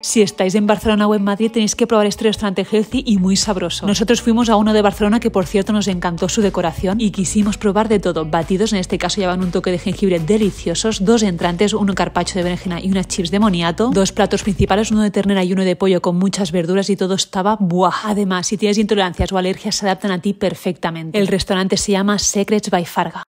Si estáis en Barcelona o en Madrid tenéis que probar este restaurante healthy y muy sabroso. Nosotros fuimos a uno de Barcelona que por cierto nos encantó su decoración y quisimos probar de todo. Batidos en este caso llevan un toque de jengibre deliciosos, dos entrantes, uno carpacho de berenjena y unas chips de moniato, dos platos principales, uno de ternera y uno de pollo con muchas verduras y todo estaba buah. Además, si tienes intolerancias o alergias se adaptan a ti perfectamente. El restaurante se llama Secrets by Farga.